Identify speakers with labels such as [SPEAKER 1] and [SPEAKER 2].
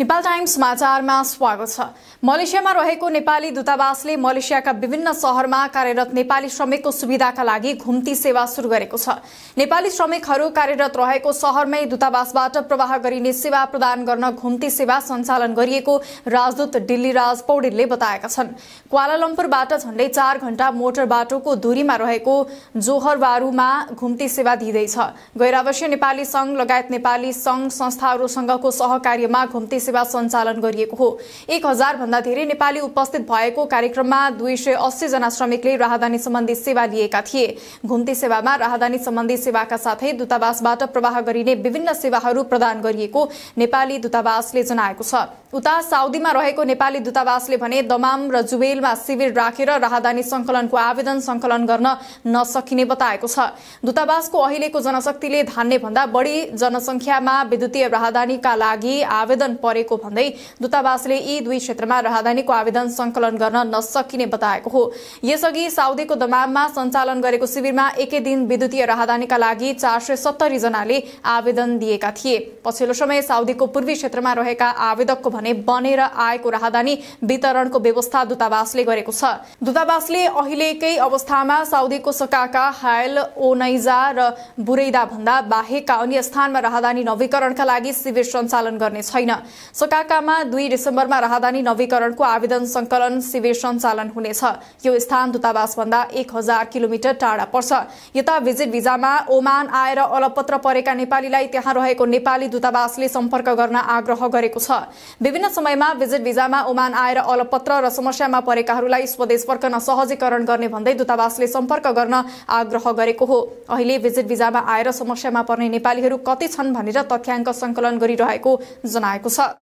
[SPEAKER 1] Nepal times समाचारमा स्वागत छ मलेसियामा रहेको नेपाली दूतावासले मलेसियाका विभिन्न शहरमा कार्यरत नेपाली श्रमिकको सुविधाका लागि घुम्ती सेवा सुरु गरेको छ नेपाली श्रमिकहरू कार्यरत रहेको शहरमै दूतावासबाट प्रवाह गरिने सेवा प्रदान गर्न घुम्ती सेवा सञ्चालन गरिएको राजदूत दिल्ली राज पौडेलले बताएका छन् क्वालालम्पुरबाट झण्डै चार घण्टा मोटर बाटोको दूरीमा रहेको जोहरबारूमा घुम्ती सेवा दिँदैछ गैरावश्य नेपाली संघ लगायत नेपाली संघ संस्थाहरूसँगको सहकार्यमा घुम्ती सेवा सञ्चालन गरिएको हो एक भन्दा धेरै नेपाली उपस्थित भएको कार्यक्रममा दुई सय अस्सी जना श्रमिकले राहदानी सम्बन्धी सेवा लिएका थिए घुम्ती सेवामा राहदानी सम्बन्धी सेवाका साथै दूतावासबाट प्रवाह गरिने विभिन्न सेवाहरू प्रदान गरिएको नेपाली दूतावासले जनाएको छ उता साउदीमा रहेको नेपाली दूतावासले भने दमाम र जुबेलमा शिविर राखेर राहदानी संकलनको आवेदन संकलन गर्न नसकिने बताएको छ दूतावासको अहिलेको जनशक्तिले धान्ने भन्दा बढी जनसङ्ख्यामा विद्युतीय राहदानीका लागि आवेदन परे गरेको भन्दै दूतावासले यी दुई क्षेत्रमा राहदानीको आवेदन संकलन गर्न नसकिने बताएको हो यसअघि साउदीको दमाममा सञ्चालन गरेको शिविरमा एकै दिन विद्युतीय राहदानीका लागि चार सय सत्तरी जनाले आवेदन दिएका थिए पछिल्लो समय साउदीको पूर्वी क्षेत्रमा रहेका आवेदकको भने बनेर आएको राहदानी वितरणको व्यवस्था दूतावासले गरेको छ दूतावासले अहिलेकै अवस्थामा साउदीको सकाका हायल ओनैजा र बुरैदा भन्दा बाहेकका अन्य स्थानमा राहदानी नवीकरणका लागि शिविर सञ्चालन गर्ने छैन सकाकामा दुई डिसेम्बरमा राहदानी नवीकरणको आवेदन संकलन शिविर सञ्चालन हुनेछ यो स्थान दूतावासभन्दा एक हजार किलोमिटर टाढा पर्छ यता भिजिट भिजामा ओमान आएर अलपत्र परेका नेपालीलाई त्यहाँ रहेको नेपाली दूतावासले सम्पर्क गर्न आग्रह गरेको छ विभिन्न समयमा भिजिट भिजामा ओमान आएर अलपत्र र समस्यामा परेकाहरूलाई स्वदेश फर्कन सहजीकरण गर्ने भन्दै दूतावासले सम्पर्क गर्न आग्रह गरेको हो अहिले भिजिट भिजामा आएर समस्यामा पर्ने नेपालीहरू कति छन् भनेर तथ्याङ्क संकलन गरिरहेको जनाएको छ